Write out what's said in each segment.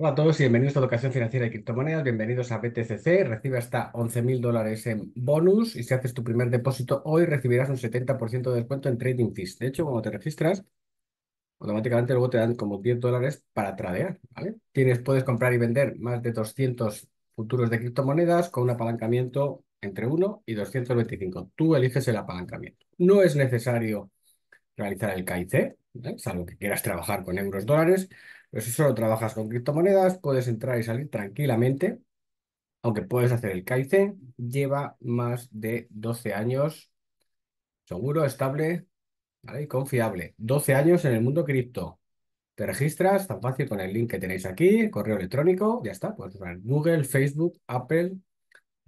Hola a todos y bienvenidos a Educación Financiera de Criptomonedas. Bienvenidos a BTCC. Recibe hasta 11.000 dólares en bonus y si haces tu primer depósito hoy recibirás un 70% de descuento en trading fees. De hecho, cuando te registras, automáticamente luego te dan como 10 dólares para tradear. ¿vale? Tienes, puedes comprar y vender más de 200 futuros de criptomonedas con un apalancamiento entre 1 y 225. Tú eliges el apalancamiento. No es necesario realizar el KIC, salvo que quieras trabajar con euros dólares. Pero si solo trabajas con criptomonedas, puedes entrar y salir tranquilamente, aunque puedes hacer el Kaizen. Lleva más de 12 años, seguro, estable ¿vale? y confiable. 12 años en el mundo cripto. Te registras tan fácil con el link que tenéis aquí, correo electrónico, ya está. Puedes Google, Facebook, Apple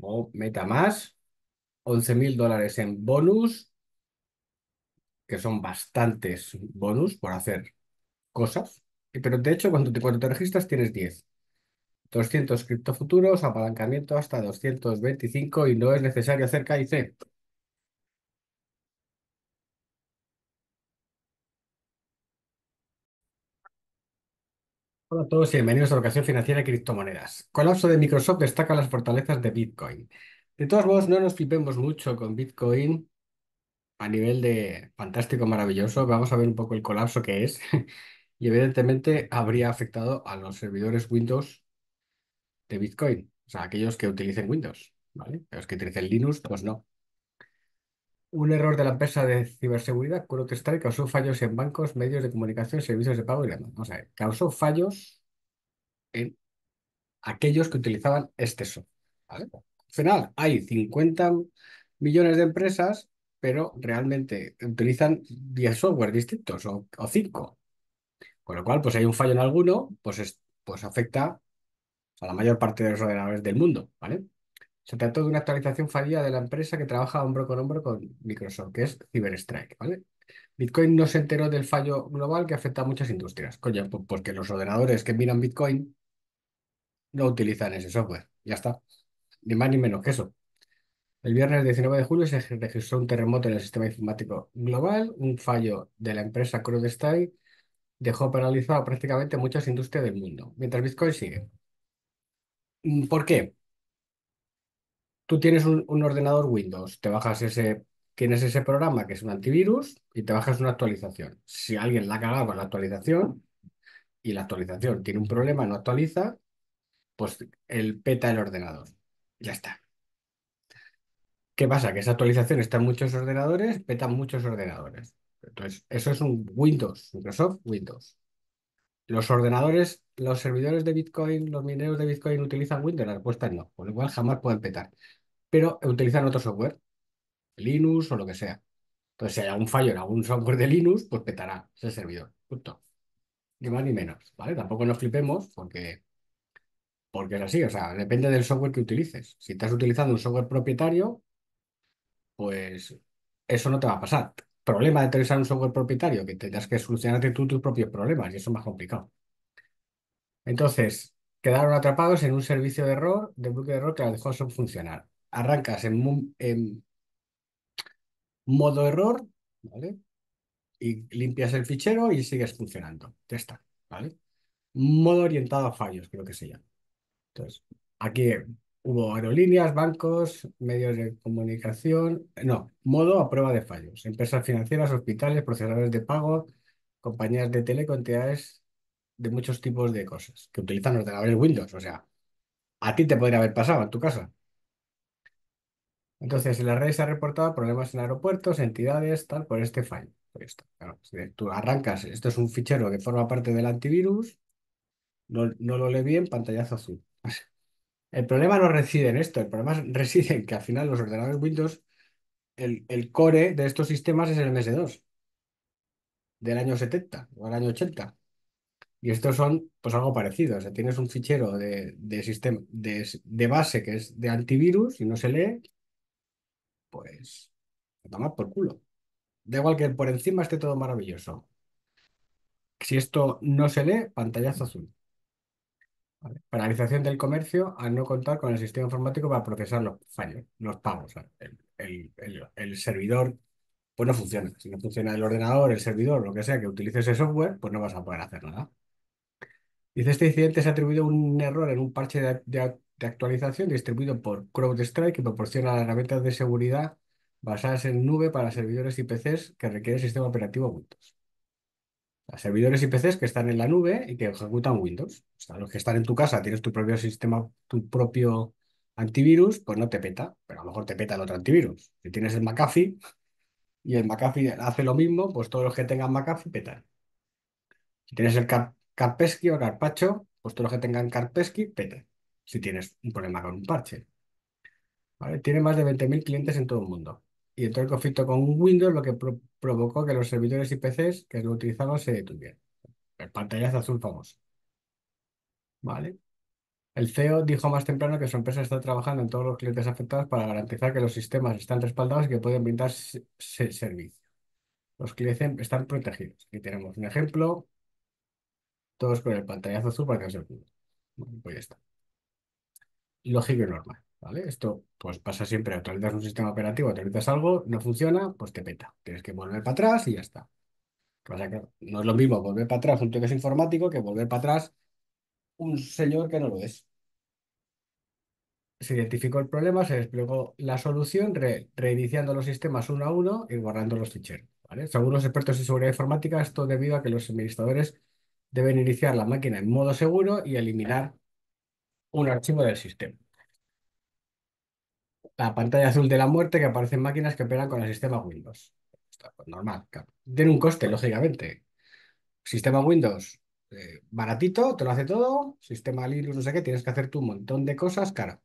o MetaMask. 11 mil dólares en bonus, que son bastantes bonus por hacer cosas. Pero de hecho, cuando te, cuando te registras tienes 10. 200 criptofuturos, apalancamiento hasta 225 y no es necesario hacer KIC. Hola a todos y bienvenidos a la ocasión Financiera y Criptomonedas. Colapso de Microsoft destaca las fortalezas de Bitcoin. De todos modos, no nos flipemos mucho con Bitcoin a nivel de fantástico, maravilloso. Vamos a ver un poco el colapso que es y evidentemente habría afectado a los servidores Windows de Bitcoin, o sea, aquellos que utilicen Windows, ¿vale? Los que utilicen Linux, pues no. Un error de la empresa de ciberseguridad, CrowdStrike, causó fallos en bancos, medios de comunicación, servicios de pago y demás. O sea, causó fallos en aquellos que utilizaban este software. Al final, hay 50 millones de empresas, pero realmente utilizan 10 software distintos o, o 5. Con lo cual, pues hay un fallo en alguno, pues, pues afecta a la mayor parte de los ordenadores del mundo, ¿vale? Se trató de una actualización fallida de la empresa que trabaja hombro con hombro con Microsoft, que es CyberStrike, ¿vale? Bitcoin no se enteró del fallo global que afecta a muchas industrias. Coño, pues porque los ordenadores que miran Bitcoin no utilizan ese software. Ya está. Ni más ni menos que eso. El viernes 19 de julio se registró un terremoto en el sistema informático global, un fallo de la empresa CrowdStrike dejó paralizado prácticamente muchas industrias del mundo, mientras Bitcoin sigue. Mm, ¿Por qué? Tú tienes un, ordenador Windows, te bajas ese, tienes ese programa que es un antivirus y te bajas una actualización. Si alguien la ha cagado con la actualización y la actualización tiene un problema, no actualiza, pues el peta el ordenador. Ya está. ¿Qué pasa? Que esa actualización está en muchos ordenadores, peta muchos ordenadores. Entonces, eso es un Windows, Microsoft Windows. Los ordenadores, los servidores de Bitcoin, los mineros de Bitcoin utilizan Windows, la respuesta es no, por lo cual jamás pueden petar. Pero utilizan otro software, Linux o lo que sea. Entonces, si hay algún fallo en algún software de Linux, pues petará ese servidor. Punto. Ni más ni menos, ¿vale? Tampoco nos flipemos porque, porque es así, o sea, depende del software que utilices. Si estás utilizando un software propietario, pues eso no te va a pasar problema de tener un software propietario, que tendrás que solucionarte tú tus propios problemas y eso es más complicado. Entonces, quedaron atrapados en un servicio de error, de bloque de error que la dejó subfuncionar. funcionar. Arrancas en, modo error, ¿vale? Y limpias el fichero y sigues funcionando. Ya está, ¿vale? Modo orientado a fallos, creo que se llama. Entonces, aquí Hubo aerolíneas, bancos, medios de comunicación, no, modo a prueba de fallos, empresas financieras, hospitales, procesadores de pago, compañías de tele, entidades de muchos tipos de cosas que utilizan los ordenadores Windows. O sea, a ti te podría haber pasado en tu casa. Entonces, en la red se ha reportado problemas en aeropuertos, entidades, tal, por este fallo. Pues tú arrancas, esto es un fichero que forma parte del antivirus, no, no lo lee bien, pantallazo azul. El problema no reside en esto, el problema reside en que al final los ordenadores Windows, el, core de estos sistemas es el MS2 del año 70 o el año 80. Y estos son pues algo parecido. O sea, tienes un fichero de, sistema, de, base que es de antivirus y no se lee, pues toma por culo. Da igual que por encima esté todo maravilloso. Si esto no se lee, pantallazo azul. Paralización del comercio al no contar con el sistema informático para procesar los fallos, los pagos. el, servidor, pues no funciona. Si no funciona el ordenador, el servidor, lo que sea que utilice ese software, pues no vas a poder hacer nada. Dice, este incidente se ha atribuido un error en un parche de, de actualización distribuido por CrowdStrike que proporciona herramientas de seguridad basadas en nube para servidores y PCs que requieren sistema operativo Windows servidores y PCs que están en la nube y que ejecutan Windows. los que están en tu casa, tienes tu propio sistema, tu propio antivirus, pues no te peta, pero a lo mejor te peta el otro antivirus. Si tienes el McAfee y el McAfee hace lo mismo, pues todos los que tengan McAfee petan. Si tienes el Carpesky o Carpacho, pues todos los que tengan Carpesky petan. Si tienes un problema con un parche. ¿Vale? Tiene más de 20.000 clientes en todo el mundo y entró el conflicto con Windows, lo que provocó que los servidores y PCs que lo utilizaban se detuvieran. El pantallazo azul famoso. Vale. El CEO dijo más temprano que su empresa está trabajando en todos los clientes afectados para garantizar que los sistemas están respaldados y que pueden brindar servicio. Los clientes están protegidos. Aquí tenemos un ejemplo. Todos con el pantallazo azul para que no se pues está. Lógico y normal. ¿Vale? Esto pues pasa siempre, actualizas un sistema operativo, actualizas algo, no funciona, pues te peta. Tienes que volver para atrás y ya está. O que no es lo mismo volver para atrás un tío que es informático que volver para atrás un señor que no lo es. Se identificó el problema, se desplegó la solución reiniciando los sistemas uno a uno y guardando los ficheros. ¿vale? Según los expertos en seguridad informática, esto debido a que los administradores deben iniciar la máquina en modo seguro y eliminar un archivo del sistema la pantalla azul de la muerte que aparecen máquinas que operan con el sistema Windows. normal. Claro. Tiene un coste, lógicamente. Sistema Windows, eh, baratito, te lo hace todo. Sistema Linux, no sé qué, tienes que hacer tú un montón de cosas, caro.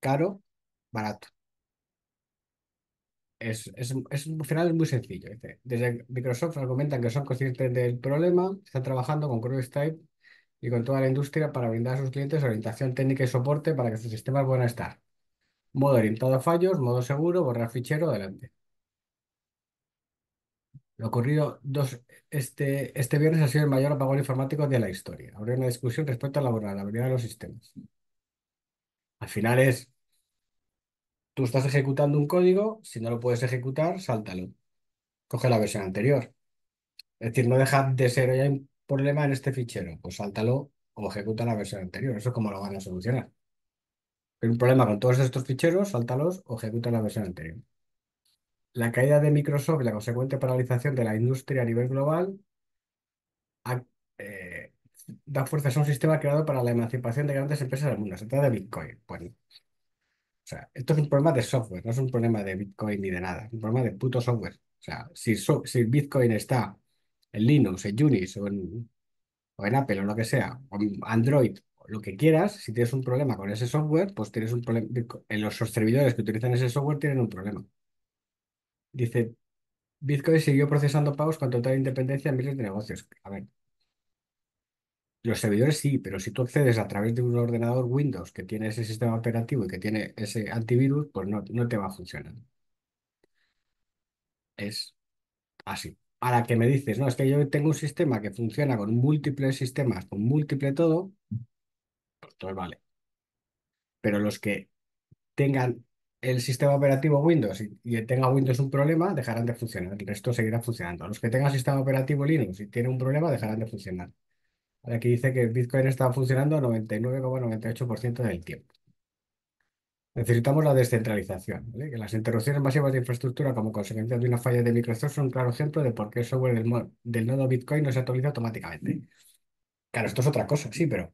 caro, barato. Es, es, es, al final es muy sencillo. desde Microsoft argumentan que son conscientes del problema, están trabajando con CrowdStrike y con toda la industria para brindar a sus clientes orientación técnica y soporte para que sus sistemas puedan estar. Modo orientado a fallos, modo seguro, borrar fichero, adelante. Lo ocurrido dos, este, este viernes ha sido el mayor apagón informático de la historia. Habrá una discusión respecto a la vulnerabilidad de los sistemas. Al final es, tú estás ejecutando un código, si no lo puedes ejecutar, sáltalo. Coge la versión anterior. Es decir, no deja de ser ya problema en este fichero, pues sáltalo o ejecuta la versión anterior. Eso es como lo van a solucionar. pero un problema con todos estos ficheros, sáltalos o ejecuta la versión anterior. La caída de Microsoft y la consecuente paralización de la industria a nivel global eh, da fuerza, a un sistema creado para la emancipación de grandes empresas del mundo. Se trata de Bitcoin. Bueno, pues, o sea, esto es un problema de software, no es un problema de Bitcoin ni de nada. Es un problema de puto software. O sea, si, si Bitcoin está en Linux, en Unix o en, Apple o lo que sea, o en Android, lo que quieras, si tienes un problema con ese software, pues tienes un problema. En los servidores que utilizan ese software tienen un problema. Dice, Bitcoin siguió procesando pagos con total independencia en miles de negocios. A ver. Los servidores sí, pero si tú accedes a través de un ordenador Windows que tiene ese sistema operativo y que tiene ese antivirus, pues no te va a funcionar. Es así a la que me dices, no, es que yo tengo un sistema que funciona con múltiples sistemas, con múltiple todo, pues todo vale. Pero los que tengan el sistema operativo Windows y, tenga Windows un problema, dejarán de funcionar. El resto seguirá funcionando. Los que tengan sistema operativo Linux y tienen un problema, dejarán de funcionar. Aquí dice que Bitcoin está funcionando 99,98% del tiempo. Necesitamos la descentralización. Que las interrupciones masivas de infraestructura como consecuencia de una falla de Microsoft son un claro ejemplo de por qué el software del, nodo Bitcoin no se actualiza automáticamente. Claro, esto es otra cosa, sí, pero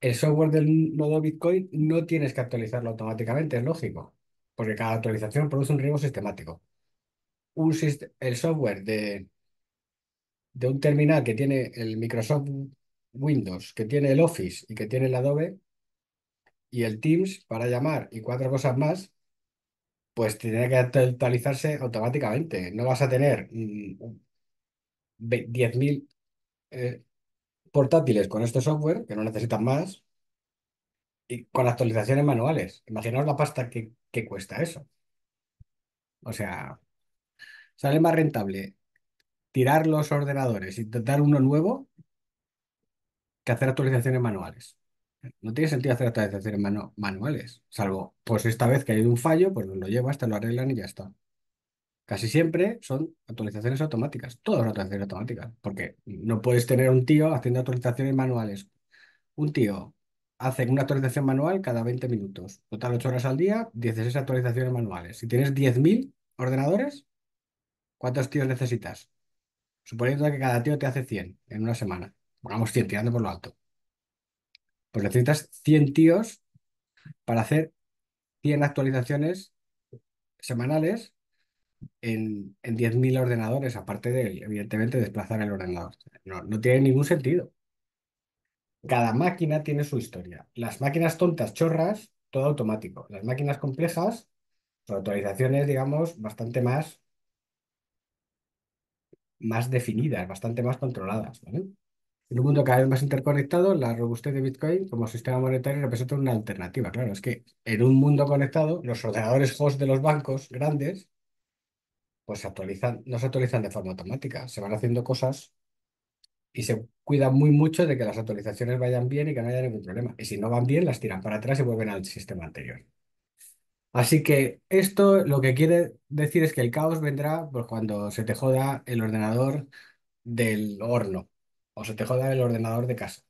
el software del nodo Bitcoin no tienes que actualizarlo automáticamente, es lógico, porque cada actualización produce un riesgo sistemático. Un el software de, de un terminal que tiene el Microsoft Windows, que tiene el Office y que tiene el Adobe, y el Teams para llamar y cuatro cosas más, pues tiene que actualizarse automáticamente. No vas a tener 10.000 mm, eh, portátiles con este software, que no necesitan más, y con actualizaciones manuales. Imaginaos la pasta que, que cuesta eso. O sea, sale más rentable tirar los ordenadores, y intentar uno nuevo, que hacer actualizaciones manuales. No tiene sentido hacer actualizaciones manuales, salvo, pues esta vez que hay un fallo, pues lo llevas, hasta lo arreglan y ya está. Casi siempre son actualizaciones automáticas, todas las actualizaciones automáticas, porque no puedes tener un tío haciendo actualizaciones manuales. Un tío hace una actualización manual cada 20 minutos, total 8 horas al día, 16 actualizaciones manuales. Si tienes 10.000 ordenadores, ¿cuántos tíos necesitas? Suponiendo que cada tío te hace 100 en una semana. Pongamos 100 tirando por lo alto. Pues necesitas 100 tíos para hacer 100 actualizaciones semanales en, 10.000 ordenadores, aparte de, evidentemente, desplazar el ordenador. No, no tiene ningún sentido. Cada máquina tiene su historia. Las máquinas tontas, chorras, todo automático. Las máquinas complejas, sus actualizaciones, digamos, bastante más, más definidas, bastante más controladas, ¿vale? En un mundo cada vez más interconectado, la robustez de Bitcoin como sistema monetario representa una alternativa. Claro, es que en un mundo conectado, los ordenadores host de los bancos grandes, pues actualizan, no se actualizan de forma automática, se van haciendo cosas y se cuida muy mucho de que las actualizaciones vayan bien y que no haya ningún problema. Y si no van bien, las tiran para atrás y vuelven al sistema anterior. Así que esto lo que quiere decir es que el caos vendrá pues, cuando se te joda el ordenador del horno o se te joda el ordenador de casa,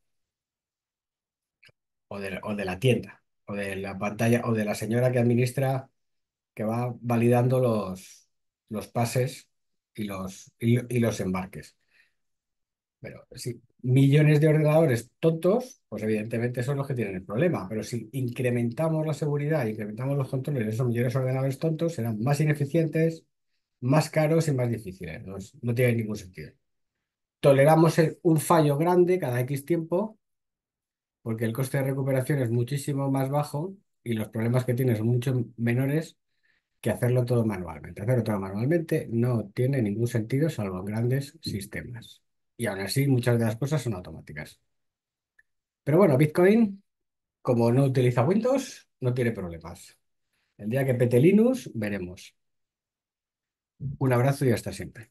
o de, o de la tienda, o de la pantalla, o de la señora que administra, que va validando los, los pases y los, y, los embarques. Pero si millones de ordenadores tontos, pues evidentemente son los que tienen el problema. Pero si incrementamos la seguridad, incrementamos los controles esos millones de ordenadores tontos, serán más ineficientes, más caros y más difíciles. no, no tiene ningún sentido toleramos un fallo grande cada X tiempo, porque el coste de recuperación es muchísimo más bajo y los problemas que tienes son mucho menores que hacerlo todo manualmente. Hacerlo todo manualmente no tiene ningún sentido salvo en grandes sistemas. Y aún así, muchas de las cosas son automáticas. Pero bueno, Bitcoin, como no utiliza Windows, no tiene problemas. El día que pete Linux, veremos. Un abrazo y hasta siempre.